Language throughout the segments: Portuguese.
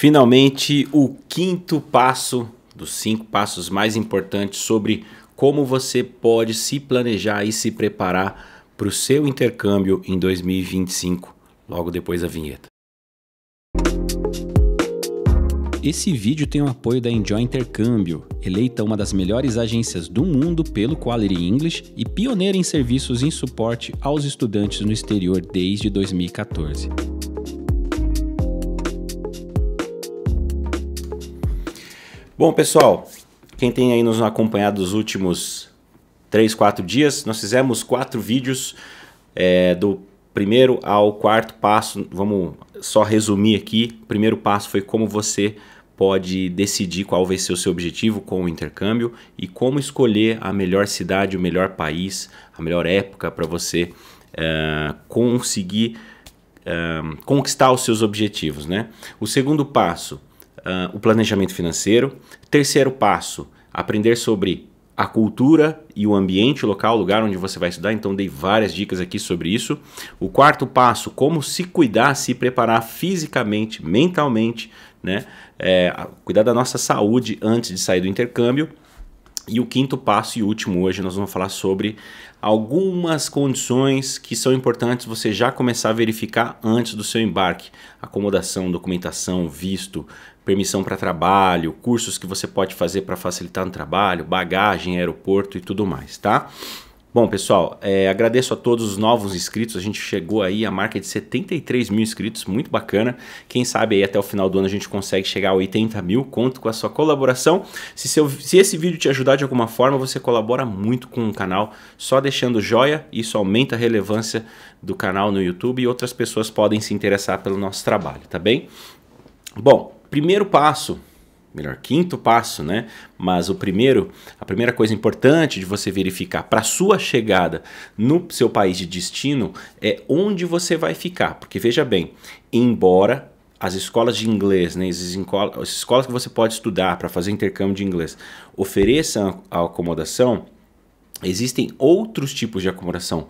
Finalmente, o quinto passo dos cinco passos mais importantes sobre como você pode se planejar e se preparar para o seu intercâmbio em 2025, logo depois da vinheta. Esse vídeo tem o apoio da Enjoy Intercâmbio, eleita uma das melhores agências do mundo pelo Quality English e pioneira em serviços em suporte aos estudantes no exterior desde 2014. Bom, pessoal, quem tem aí nos acompanhado nos últimos 3, 4 dias, nós fizemos quatro vídeos é, do primeiro ao quarto passo. Vamos só resumir aqui. O primeiro passo foi como você pode decidir qual vai ser o seu objetivo com o intercâmbio e como escolher a melhor cidade, o melhor país, a melhor época para você é, conseguir é, conquistar os seus objetivos, né? O segundo passo uh, o planejamento financeiro. Terceiro passo, aprender sobre a cultura e o ambiente local, o lugar onde você vai estudar, então dei várias dicas aqui sobre isso. O quarto passo, como se cuidar, se preparar fisicamente, mentalmente, né? É, cuidar da nossa saúde antes de sair do intercâmbio. E o quinto passo e último hoje nós vamos falar sobre algumas condições que são importantes você já começar a verificar antes do seu embarque: acomodação, documentação, visto, permissão para trabalho, cursos que você pode fazer para facilitar no trabalho, bagagem, aeroporto e tudo mais, tá? Bom, pessoal, é, agradeço a todos os novos inscritos. A gente chegou aí à marca de 73 mil inscritos, muito bacana. Quem sabe aí até o final do ano a gente consegue chegar a 80 mil. Conto com a sua colaboração. Se, seu, se esse vídeo te ajudar de alguma forma, você colabora muito com o canal, só deixando joia. Isso aumenta a relevância do canal no YouTube e outras pessoas podem se interessar pelo nosso trabalho, tá bem? Bom, primeiro passo, melhor, quinto passo, né? Mas o primeiro, a primeira coisa importante de você verificar para sua chegada no seu país de destino é onde você vai ficar, porque veja bem, embora as escolas de inglês, né, as escolas que você pode estudar para fazer intercâmbio de inglês, ofereçam a acomodação, existem outros tipos de acomodação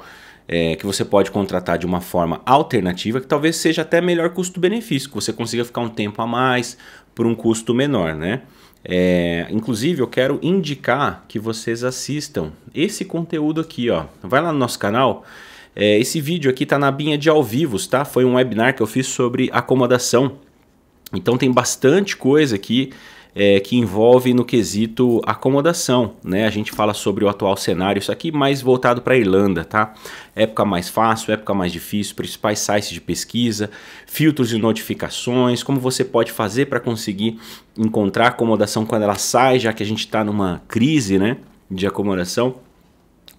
é, que você pode contratar de uma forma alternativa, que talvez seja até melhor custo-benefício, que você consiga ficar um tempo a mais por um custo menor, né? É, inclusive, eu quero indicar que vocês assistam esse conteúdo aqui, ó. Vai lá no nosso canal. É, esse vídeo aqui tá na binha de ao vivo, tá? Foi um webinar que eu fiz sobre acomodação. Então tem bastante coisa aqui é, que envolve no quesito acomodação. Né? A gente fala sobre o atual cenário, isso aqui mais voltado para a Irlanda, tá? Época mais fácil, época mais difícil, principais sites de pesquisa, filtros de notificações, como você pode fazer para conseguir encontrar acomodação quando ela sai, já que a gente está numa crise né, de acomodação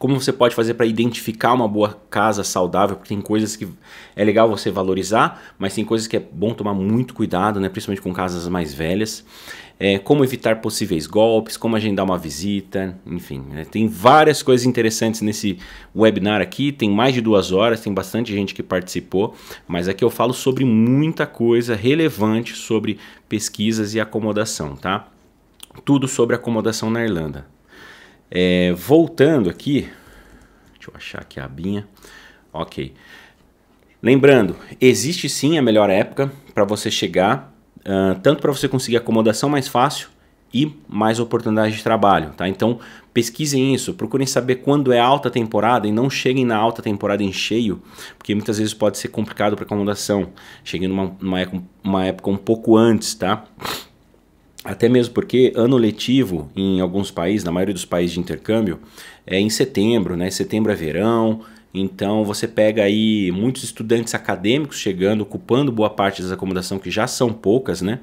como você pode fazer para identificar uma boa casa saudável, porque tem coisas que é legal você valorizar, mas tem coisas que é bom tomar muito cuidado, né? principalmente com casas mais velhas. É, como evitar possíveis golpes, como agendar uma visita, enfim. Né? Tem várias coisas interessantes nesse webinar aqui, tem mais de duas horas, tem bastante gente que participou, mas aqui eu falo sobre muita coisa relevante sobre pesquisas e acomodação, tá? Tudo sobre acomodação na Irlanda. É, voltando aqui, deixa eu achar aqui a abinha. Ok. Lembrando, existe sim a melhor época para você chegar, uh, tanto para você conseguir acomodação mais fácil e mais oportunidades de trabalho, tá? Então, pesquisem isso, procurem saber quando é alta temporada e não cheguem na alta temporada em cheio, porque muitas vezes pode ser complicado para acomodação. Cheguem numa, numa, uma época um pouco antes, tá? Até mesmo porque ano letivo em alguns países, na maioria dos países de intercâmbio, é em setembro, né? Setembro é verão, então você pega aí muitos estudantes acadêmicos chegando, ocupando boa parte das acomodações que já são poucas, né?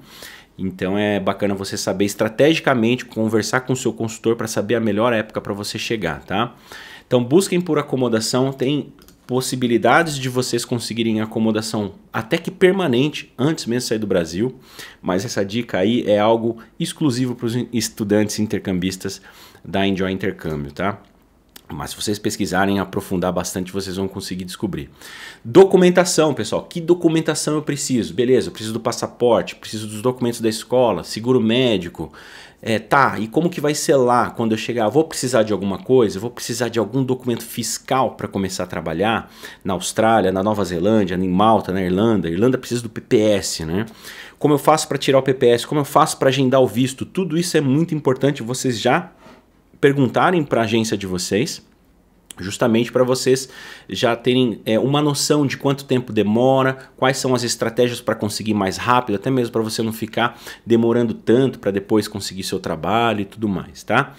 Então é bacana você saber estrategicamente conversar com o seu consultor para saber a melhor época para você chegar, tá? Então busquem por acomodação, tem possibilidades de vocês conseguirem acomodação até que permanente antes mesmo de sair do Brasil, mas essa dica aí é algo exclusivo para os estudantes intercambistas da Enjoy Intercâmbio, tá? Mas se vocês pesquisarem, aprofundar bastante, vocês vão conseguir descobrir. Documentação, pessoal. Que documentação eu preciso? Beleza, eu preciso do passaporte, preciso dos documentos da escola, seguro médico. É, tá, e como que vai ser lá quando eu chegar? Vou precisar de alguma coisa? Vou precisar de algum documento fiscal para começar a trabalhar na Austrália, na Nova Zelândia, em Malta, na Irlanda? Irlanda precisa do PPS, né? Como eu faço para tirar o PPS? Como eu faço para agendar o visto? Tudo isso é muito importante vocês já perguntarem para a agência de vocês justamente para vocês já terem é, uma noção de quanto tempo demora, quais são as estratégias para conseguir mais rápido, até mesmo para você não ficar demorando tanto para depois conseguir seu trabalho e tudo mais, tá?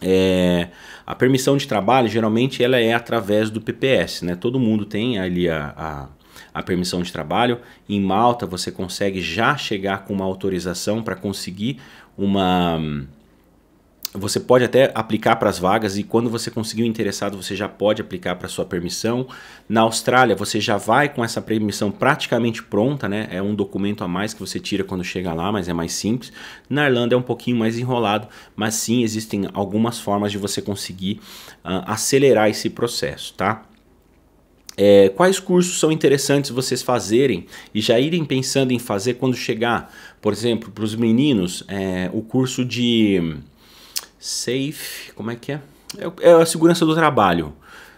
É, a permissão de trabalho geralmente ela é através do PPS, né? Todo mundo tem ali a, a a permissão de trabalho. Em Malta, você consegue já chegar com uma autorização para conseguir uma, você pode até aplicar para as vagas e quando você conseguir o um interessado, você já pode aplicar para sua permissão. Na Austrália, você já vai com essa permissão praticamente pronta, né? É um documento a mais que você tira quando chega lá, mas é mais simples. Na Irlanda é um pouquinho mais enrolado, mas sim existem algumas formas de você conseguir uh, acelerar esse processo, tá? É, quais cursos são interessantes vocês fazerem e já irem pensando em fazer quando chegar, por exemplo, para os meninos, é, o curso de safe, como é que é? É, é a segurança do trabalho.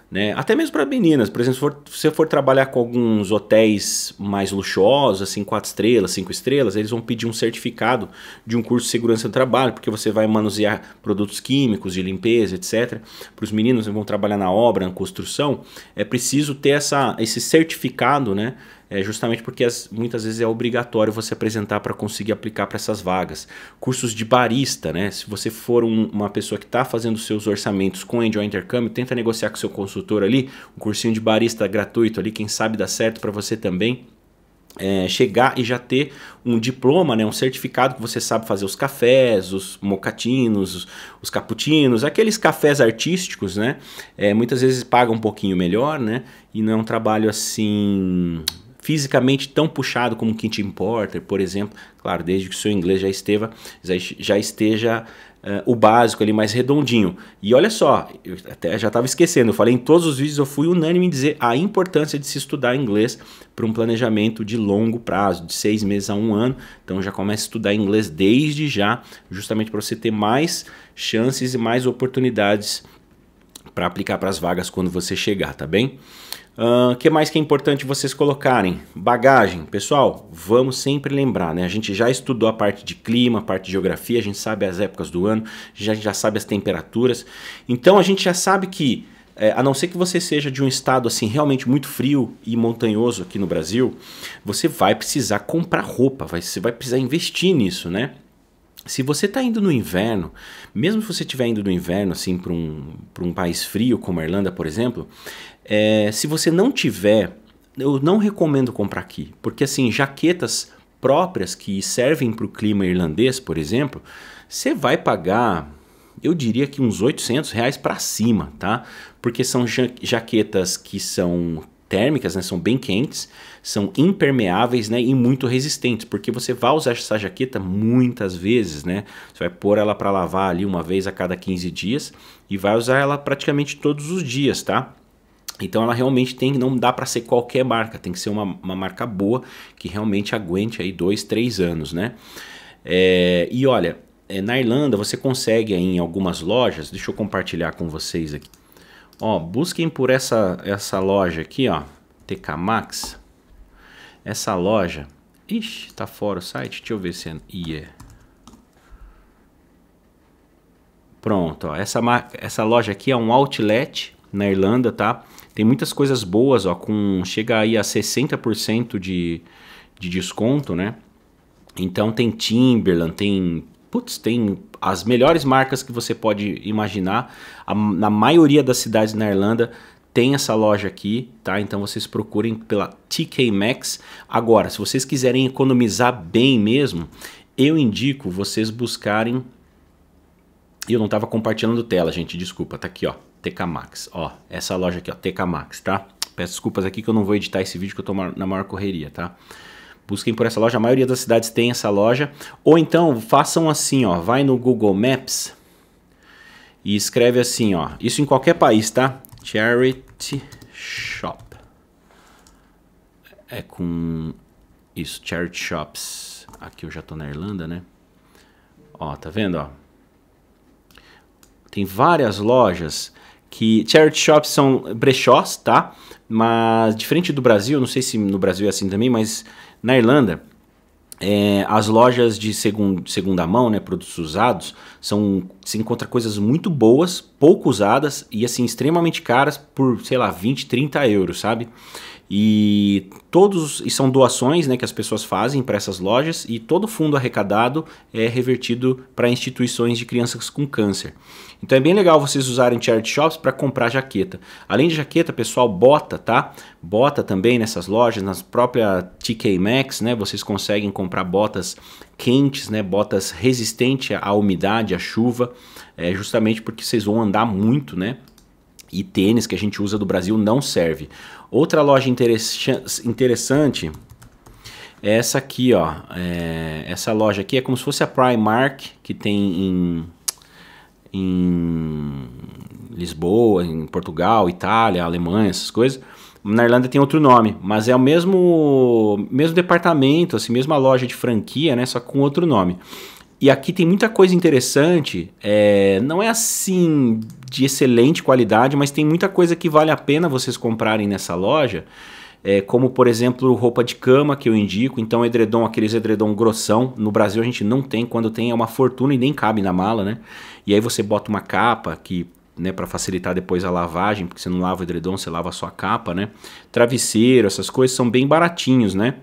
Né? Até mesmo para meninas, por exemplo, se, for, você for trabalhar com alguns hotéis mais luxuosos, assim, quatro estrelas, cinco estrelas, eles vão pedir um certificado de um curso de segurança do trabalho, porque você vai manusear produtos químicos de limpeza, etc. Para os meninos que vão trabalhar na obra, na construção, é preciso ter essa, esse certificado, né? é justamente porque as, muitas vezes é obrigatório você apresentar para conseguir aplicar para essas vagas. Cursos de barista, né? Se você for um, uma pessoa que está fazendo seus orçamentos com Enjoy Intercâmbio, tenta negociar com seu consultor ali, um cursinho de barista gratuito ali, quem sabe dá certo para você também. É, chegar e já ter um diploma, né, um certificado que você sabe fazer os cafés, os mocatinos, os, os cappuccinos, aqueles cafés artísticos, né? É, muitas vezes paga um pouquinho melhor, né? E não é um trabalho assim fisicamente tão puxado como o Kit Importer, por exemplo. Claro, desde que o seu inglês já esteja, já esteja uh, o básico ali mais redondinho. E olha só, eu até já estava esquecendo, eu falei em todos os vídeos, eu fui unânime em dizer a importância de se estudar inglês para um planejamento de longo prazo, de seis meses a um ano. Então já comece a estudar inglês desde já, justamente para você ter mais chances e mais oportunidades para aplicar para as vagas quando você chegar, tá bem? O uh, que mais que é importante vocês colocarem? Bagagem. Pessoal, vamos sempre lembrar, né? A gente já estudou a parte de clima, a parte de geografia, a gente sabe as épocas do ano, já, já sabe as temperaturas. Então a gente já sabe que, é, a não ser que você seja de um estado assim realmente muito frio e montanhoso aqui no Brasil, você vai precisar comprar roupa, vai, você vai precisar investir nisso, né? se você está indo no inverno, mesmo se você estiver indo no inverno, assim, para um, um país frio como a Irlanda, por exemplo, é, se você não tiver, eu não recomendo comprar aqui, porque assim, jaquetas próprias que servem para o clima irlandês, por exemplo, você vai pagar, eu diria que uns 800 reais para cima, tá? Porque são ja jaquetas que são térmicas, né? São bem quentes são impermeáveis né, e muito resistentes, porque você vai usar essa jaqueta muitas vezes, né? Você vai pôr ela para lavar ali uma vez a cada 15 dias e vai usar ela praticamente todos os dias, tá? Então ela realmente tem, não dá para ser qualquer marca, tem que ser uma, uma marca boa que realmente aguente aí dois, três anos, né? É, e olha, eh, na Irlanda você consegue em algumas lojas, deixa eu compartilhar com vocês aqui. Ó, busquem por essa, essa loja aqui, ó, TK Max. Essa loja. Ixi, tá fora o site. Deixa eu ver se é. Yeah. É. Pronto, ó. Essa, essa loja aqui é um outlet na Irlanda, tá? Tem muitas coisas boas, ó. Com, chega aí a 60% de, de desconto, né? Então tem Timberland, tem. Putz, tem as melhores marcas que você pode imaginar. A, na maioria das cidades na Irlanda tem essa loja aqui, tá? Então vocês procurem pela TK Maxx. Agora, se vocês quiserem economizar bem mesmo, eu indico vocês buscarem. Eu não estava compartilhando tela, gente, desculpa, tá aqui, ó. TK Maxx, ó. Essa loja aqui, ó, TK Maxx, tá? Peço desculpas aqui que eu não vou editar esse vídeo que eu tô na maior correria, tá? Busquem por essa loja, a maioria das cidades tem essa loja. Ou então, façam assim, ó, vai no Google Maps e escreve assim, ó. Isso em qualquer país, tá? Charity Shop. É com isso, Charity Shops. Aqui eu já tô na Irlanda, né? Ó, tá vendo, ó? Tem várias lojas que charity shops são brechós, tá? Mas diferente do Brasil, não sei se no Brasil é assim também, mas na Irlanda é, as lojas de segundo segunda mão, né, produtos usados, são se encontra coisas muito boas, pouco usadas e assim extremamente caras por, sei lá, 20, 30 euros, sabe? E todos e são doações né, que as pessoas fazem para essas lojas e todo fundo arrecadado é revertido para instituições de crianças com câncer. Então é bem legal vocês usarem charity shops para comprar jaqueta. Além de jaqueta, pessoal, bota, tá? Bota também nessas lojas, nas próprias TK Maxx, né? Vocês conseguem comprar botas quentes, né? Botas resistentes à umidade, à chuva, é justamente porque vocês vão andar muito, né? E tênis que a gente usa do Brasil não serve. Outra loja interessante é essa aqui, ó. É, essa loja aqui é como se fosse a Primark que tem em, em Lisboa, em Portugal, Itália, Alemanha, essas coisas. Na Irlanda tem outro nome, mas é o mesmo mesmo departamento, assim, mesma loja de franquia, né? Só com outro nome. E aqui tem muita coisa interessante. É, não é assim de excelente qualidade, mas tem muita coisa que vale a pena vocês comprarem nessa loja. É, como por exemplo roupa de cama que eu indico, então edredom, aqueles edredom grossão, no Brasil a gente não tem, quando tem é uma fortuna e nem cabe na mala, né? E aí você bota uma capa que né, para facilitar depois a lavagem, porque você não lava o edredom, você lava só a capa, né? Travesseiro, essas coisas são bem baratinhos, né?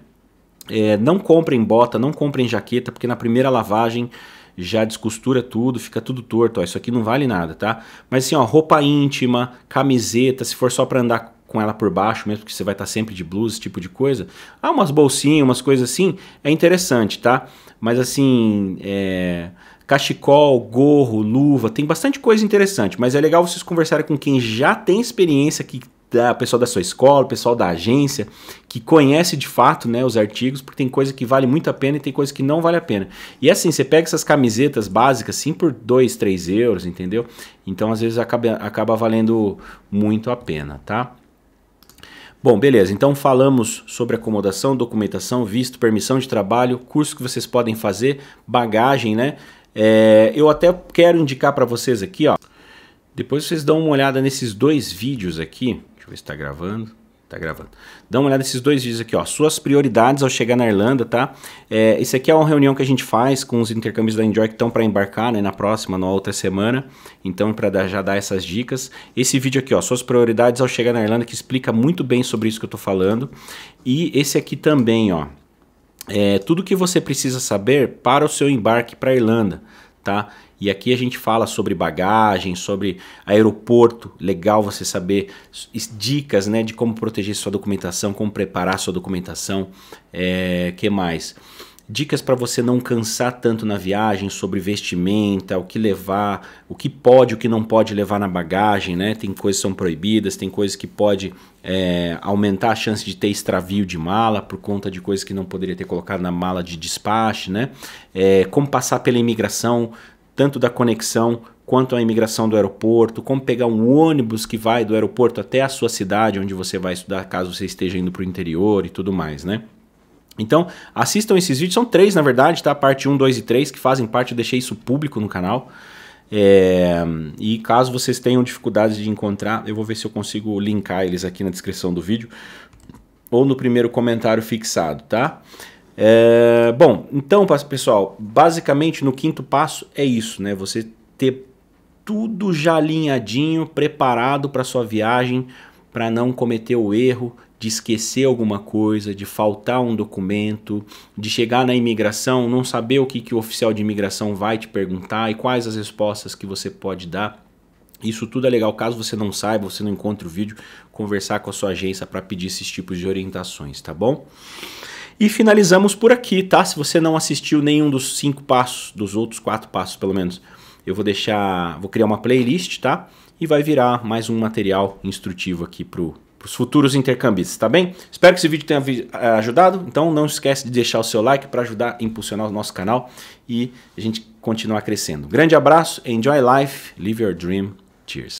É, não comprem bota, não comprem jaqueta, porque na primeira lavagem já descostura tudo, fica tudo torto. Ó, isso aqui não vale nada, tá? Mas assim, ó, roupa íntima, camiseta, se for só para andar com ela por baixo, mesmo que você vai estar tá sempre de blusa, esse tipo de coisa. Ah, umas bolsinhas, umas coisas assim, é interessante, tá? Mas assim, é... cachecol, gorro, luva, tem bastante coisa interessante, mas é legal vocês conversarem com quem já tem experiência, que da, pessoal da sua escola, pessoal da agência, que conhece de fato né, os artigos, porque tem coisa que vale muito a pena e tem coisa que não vale a pena. E assim, você pega essas camisetas básicas assim por 2, 3 euros, entendeu? Então às vezes acaba, acaba valendo muito a pena, tá? Bom, beleza. Então falamos sobre acomodação, documentação, visto, permissão de trabalho, curso que vocês podem fazer, bagagem, né? É, eu até quero indicar para vocês aqui, ó. Depois vocês dão uma olhada nesses dois vídeos aqui eu ver se tá gravando. Tá gravando. Dá uma olhada nesses dois vídeos aqui, ó. Suas prioridades ao chegar na Irlanda, tá? É, isso aqui é uma reunião que a gente faz com os intercâmbios da Enjoy que estão para embarcar, né? Na próxima, na outra semana. Então, para já dar essas dicas. Esse vídeo aqui, ó. Suas prioridades ao chegar na Irlanda, que explica muito bem sobre isso que eu tô falando. E esse aqui também, ó. É, tudo que você precisa saber para o seu embarque para a Irlanda, tá? E aqui a gente fala sobre bagagem, sobre aeroporto, legal você saber dicas, né, de como proteger sua documentação, como preparar sua documentação, é, que mais? dicas para você não cansar tanto na viagem sobre vestimenta, o que levar, o que pode, o que não pode levar na bagagem, né? Tem coisas que são proibidas, tem coisas que pode é, aumentar a chance de ter extravio de mala por conta de coisas que não poderia ter colocado na mala de despacho, né? É, como passar pela imigração, tanto da conexão quanto à imigração do aeroporto, como pegar um ônibus que vai do aeroporto até a sua cidade onde você vai estudar, caso você esteja indo para o interior e tudo mais, né? Então, assistam esses vídeos, são três na verdade, tá? Parte 1, 2 e 3, que fazem parte, eu deixei isso público no canal. É... e caso vocês tenham dificuldades de encontrar, eu vou ver se eu consigo linkar eles aqui na descrição do vídeo ou no primeiro comentário fixado, tá? É... bom, então, pessoal, basicamente no quinto passo é isso, né? Você ter tudo já alinhadinho, preparado para sua viagem, para não cometer o erro de esquecer alguma coisa, de faltar um documento, de chegar na imigração, não saber o que, que o oficial de imigração vai te perguntar e quais as respostas que você pode dar. Isso tudo é legal, caso você não saiba, você não encontre o vídeo, conversar com a sua agência para pedir esses tipos de orientações, tá bom? E finalizamos por aqui, tá? Se você não assistiu nenhum dos cinco passos, dos outros quatro passos pelo menos, eu vou deixar, vou criar uma playlist, tá? E vai virar mais um material instrutivo aqui pro para os futuros intercambistas, tá bem? Espero que esse vídeo tenha eh, ajudado. Então não esquece de deixar o seu like para ajudar a impulsionar o nosso canal e a gente continuar crescendo. Grande abraço, enjoy life, live your dream. Cheers.